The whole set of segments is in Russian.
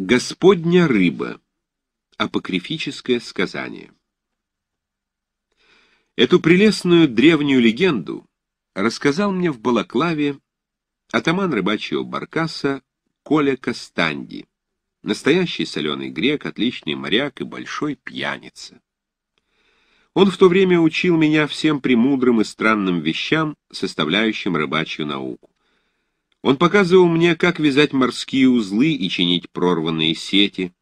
Господня рыба. Апокрифическое сказание. Эту прелестную древнюю легенду рассказал мне в Балаклаве атаман рыбачьего баркаса Коля Кастанди, настоящий соленый грек, отличный моряк и большой пьяница. Он в то время учил меня всем премудрым и странным вещам, составляющим рыбачью науку. Он показывал мне, как вязать морские узлы и чинить прорванные сети,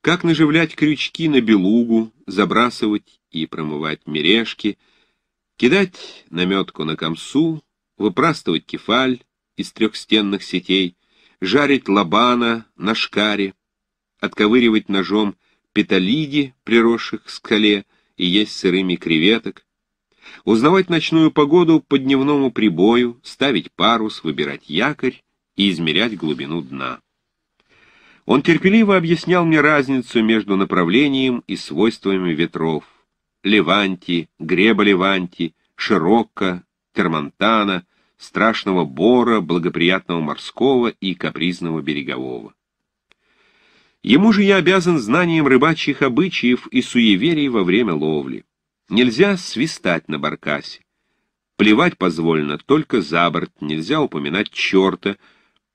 как наживлять крючки на белугу, забрасывать и промывать мережки, кидать наметку на комсу, выпрастывать кефаль из трехстенных сетей, жарить лабана на шкаре, отковыривать ножом петалиди приросших к скале, и есть сырыми креветок, Узнавать ночную погоду по дневному прибою, ставить парус, выбирать якорь и измерять глубину дна. Он терпеливо объяснял мне разницу между направлением и свойствами ветров. Леванти, греба Леванти, Широкко, Термонтана, страшного бора, благоприятного морского и капризного берегового. Ему же я обязан знанием рыбачьих обычаев и суеверий во время ловли. Нельзя свистать на баркасе. Плевать позволено только за борт, нельзя упоминать черта,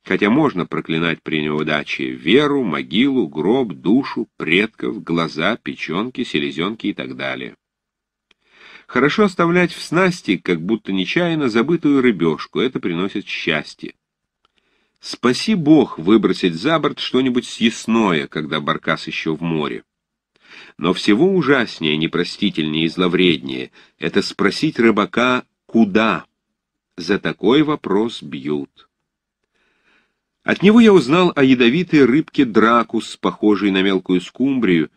хотя можно проклинать при неудаче веру, могилу, гроб, душу, предков, глаза, печенки, селезенки и так далее. Хорошо оставлять в снасти, как будто нечаянно, забытую рыбешку, это приносит счастье. Спаси Бог выбросить за борт что-нибудь съестное, когда баркас еще в море. Но всего ужаснее, непростительнее и зловреднее — это спросить рыбака «Куда?». За такой вопрос бьют. От него я узнал о ядовитой рыбке дракус, похожей на мелкую скумбрию,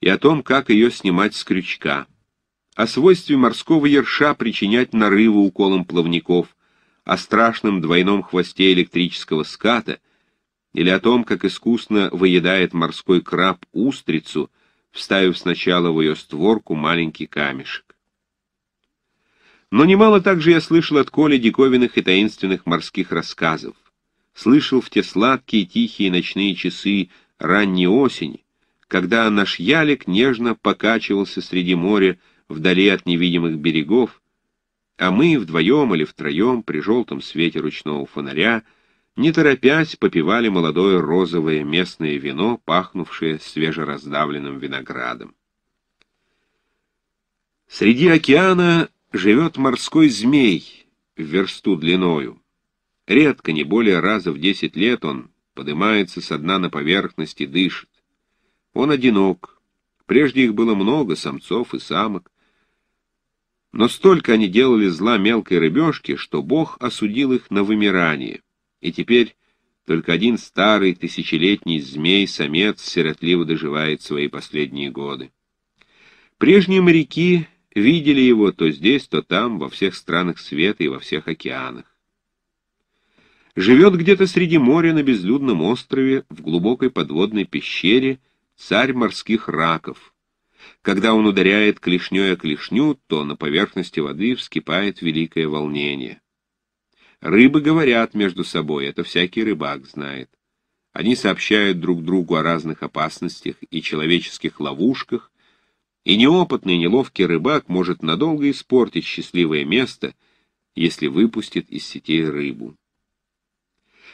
и о том, как ее снимать с крючка, о свойстве морского ерша причинять нарывы уколом плавников, о страшном двойном хвосте электрического ската или о том, как искусно выедает морской краб устрицу — вставив сначала в ее створку маленький камешек. Но немало также я слышал от Коли диковинных и таинственных морских рассказов. Слышал в те сладкие тихие ночные часы ранней осени, когда наш ялик нежно покачивался среди моря вдали от невидимых берегов, а мы вдвоем или втроем при желтом свете ручного фонаря — не торопясь, попивали молодое розовое местное вино, пахнувшее свежераздавленным виноградом. Среди океана живет морской змей в версту длиною. Редко, не более раза в десять лет он поднимается со дна на поверхность и дышит. Он одинок. Прежде их было много, самцов и самок. Но столько они делали зла мелкой рыбешке, что Бог осудил их на вымирание. И теперь только один старый тысячелетний змей-самец сиротливо доживает свои последние годы. Прежние моряки видели его то здесь, то там, во всех странах света и во всех океанах. Живет где-то среди моря на безлюдном острове, в глубокой подводной пещере, царь морских раков. Когда он ударяет клешнёй о клешню, то на поверхности воды вскипает великое волнение. Рыбы говорят между собой, это всякий рыбак знает. Они сообщают друг другу о разных опасностях и человеческих ловушках, и неопытный, неловкий рыбак может надолго испортить счастливое место, если выпустит из сетей рыбу.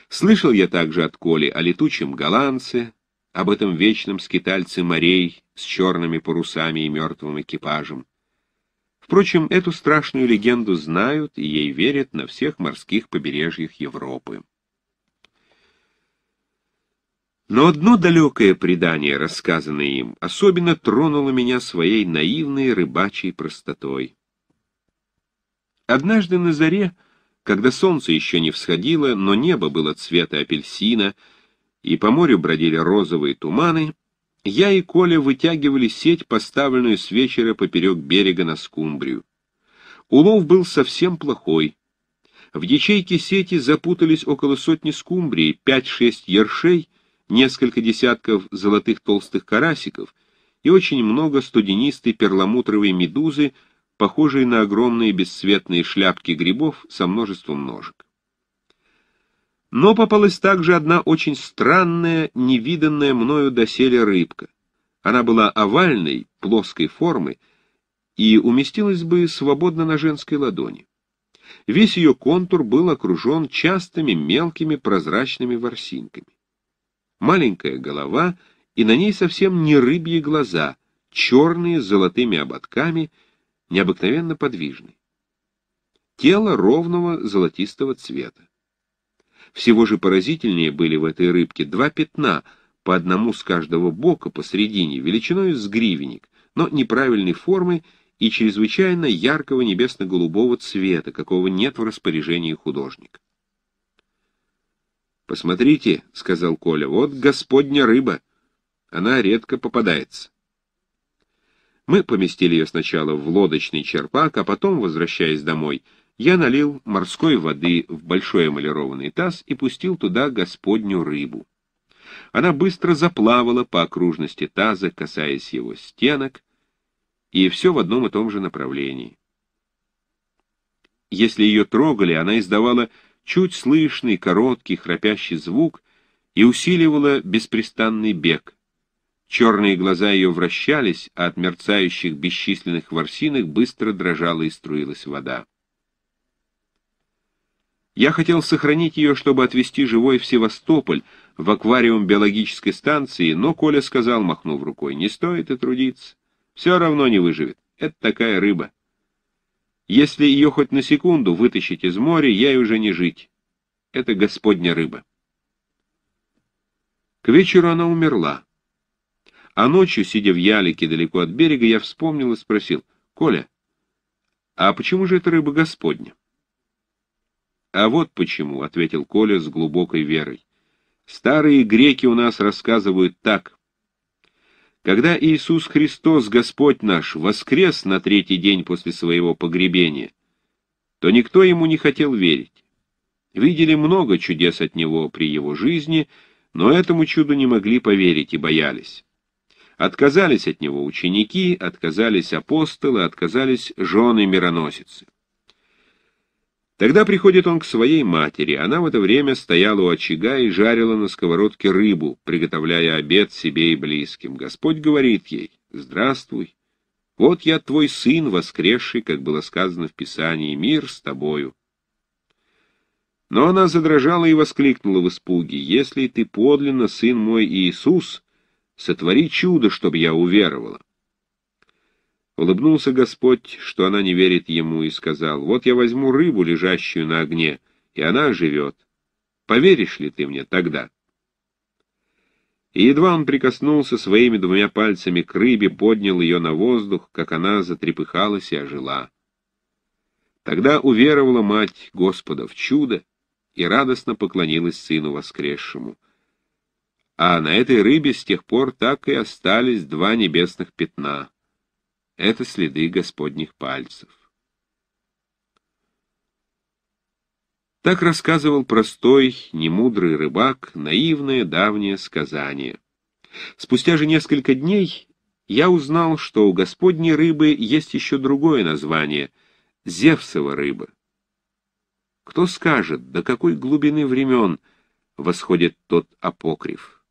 Слышал я также от Коли о летучем голландце, об этом вечном скитальце морей с черными парусами и мертвым экипажем. Впрочем, эту страшную легенду знают и ей верят на всех морских побережьях Европы. Но одно далекое предание, рассказанное им, особенно тронуло меня своей наивной рыбачьей простотой. Однажды на заре, когда солнце еще не всходило, но небо было цвета апельсина, и по морю бродили розовые туманы, я и Коля вытягивали сеть, поставленную с вечера поперек берега на скумбрию. Улов был совсем плохой. В ячейке сети запутались около сотни скумбрий, пять-шесть ершей, несколько десятков золотых толстых карасиков и очень много студенистой перламутровой медузы, похожей на огромные бесцветные шляпки грибов со множеством ножек. Но попалась также одна очень странная, невиданная мною доселе рыбка. Она была овальной, плоской формы и уместилась бы свободно на женской ладони. Весь ее контур был окружен частыми мелкими прозрачными ворсинками. Маленькая голова, и на ней совсем не рыбьи глаза, черные с золотыми ободками, необыкновенно подвижные. Тело ровного золотистого цвета. Всего же поразительнее были в этой рыбке два пятна, по одному с каждого бока посредине, величиной с гривенник, но неправильной формы и чрезвычайно яркого небесно-голубого цвета, какого нет в распоряжении художника. «Посмотрите», — сказал Коля, — «вот господня рыба. Она редко попадается». Мы поместили ее сначала в лодочный черпак, а потом, возвращаясь домой, — я налил морской воды в большой эмалированный таз и пустил туда господню рыбу. Она быстро заплавала по окружности таза, касаясь его стенок, и все в одном и том же направлении. Если ее трогали, она издавала чуть слышный, короткий, храпящий звук и усиливала беспрестанный бег. Черные глаза ее вращались, а от мерцающих бесчисленных ворсинок быстро дрожала и струилась вода. Я хотел сохранить ее, чтобы отвезти живой в Севастополь, в аквариум биологической станции, но Коля сказал, махнув рукой, не стоит и трудиться. Все равно не выживет. Это такая рыба. Если ее хоть на секунду вытащить из моря, ей уже не жить. Это господня рыба. К вечеру она умерла. А ночью, сидя в ялике далеко от берега, я вспомнил и спросил, «Коля, а почему же эта рыба господня?» «А вот почему», — ответил Коля с глубокой верой. «Старые греки у нас рассказывают так. Когда Иисус Христос, Господь наш, воскрес на третий день после своего погребения, то никто ему не хотел верить. Видели много чудес от него при его жизни, но этому чуду не могли поверить и боялись. Отказались от него ученики, отказались апостолы, отказались жены мироносицы. Тогда приходит он к своей матери. Она в это время стояла у очага и жарила на сковородке рыбу, приготовляя обед себе и близким. Господь говорит ей, «Здравствуй! Вот я твой сын, воскресший, как было сказано в Писании, мир с тобою». Но она задрожала и воскликнула в испуге, «Если ты подлинно сын мой Иисус, сотвори чудо, чтобы я уверовала». Улыбнулся Господь, что она не верит ему, и сказал, «Вот я возьму рыбу, лежащую на огне, и она оживет. Поверишь ли ты мне тогда?» И едва он прикоснулся своими двумя пальцами к рыбе, поднял ее на воздух, как она затрепыхалась и ожила. Тогда уверовала мать Господа в чудо и радостно поклонилась сыну воскресшему. А на этой рыбе с тех пор так и остались два небесных пятна. — это следы господних пальцев. Так рассказывал простой, немудрый рыбак наивное давнее сказание. Спустя же несколько дней я узнал, что у господней рыбы есть еще другое название — Зевсова рыба. Кто скажет, до какой глубины времен восходит тот апокриф?